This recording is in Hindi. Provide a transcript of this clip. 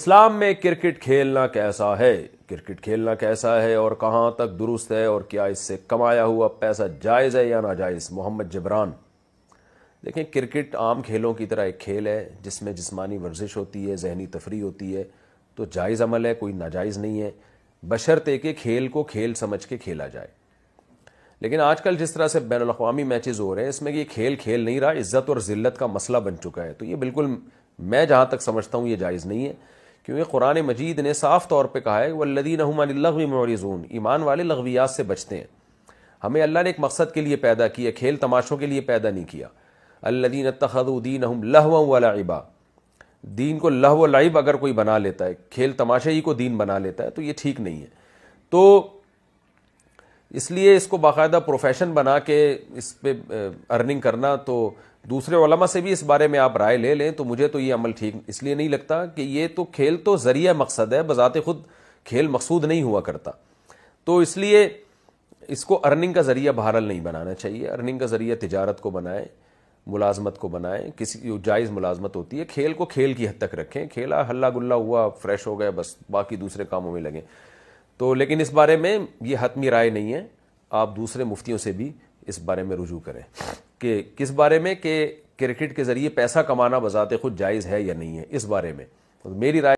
इस्लाम में क्रिकेट खेलना कैसा है क्रिकेट खेलना कैसा है और कहाँ तक दुरुस्त है और क्या इससे कमाया हुआ पैसा जायज़ है या नाजायज़ मोहम्मद जबरान देखें क्रिकेट आम खेलों की तरह एक खेल है जिसमें जिस्मानी वर्जिश होती है जहनी तफरी होती है तो जायज़ अमल है कोई नाजायज़ नहीं है बशरते के खेल को खेल समझ के खेला जाए लेकिन आजकल जिस तरह से बैन अवी मैच हो रहे हैं इसमें ये खेल खेल नहीं रहा इज्जत और जिल्लत का मसला बन चुका है तो ये बिल्कुल मैं जहाँ तक समझता हूँ ये जायज़ नहीं है क्योंकि कुरान मजीद ने साफ तौर पर कहा है वल्लदीन हमलवी मौरजून ईमान वाले लघवियात से बचते हैं हमें अल्लाह ने एक मकसद के लिए पैदा किया खेल तमाशों के लिए पैदा नहीं किया अल्लदीन तखदीन हम लहवा वाला इबा दीन को लहव लाइब अगर कोई बना लेता है खेल तमाशे ही को दीन बना लेता है तो ये ठीक नहीं है तो इसलिए इसको बाकायदा प्रोफेशन बना के इस पर अर्निंग करना तो दूसरे ओलमा से भी इस बारे में आप राय ले लें तो मुझे तो ये अमल ठीक इसलिए नहीं लगता कि ये तो खेल तो ज़रिया मकसद है बज़ात खुद खेल मकसूद नहीं हुआ करता तो इसलिए इसको अर्निंग का ज़रिया बहरल नहीं बनाना चाहिए अर्निंग का ज़रिया तजारत को बनाएं मुलाजमत को बनाएं किसी जायज़ मुलाजमत होती है खेल को खेल की हद तक रखें खेला हल्ला गुल्ला हुआ फ्रेश हो गया बस बाकी दूसरे कामों में लगें तो लेकिन इस बारे में ये हतमी राय नहीं है आप दूसरे मुफ्तियों से भी इस बारे में रुजू करें कि किस बारे में कि क्रिकेट के ज़रिए पैसा कमाना बजाते खुद जायज़ है या नहीं है इस बारे में तो मेरी राय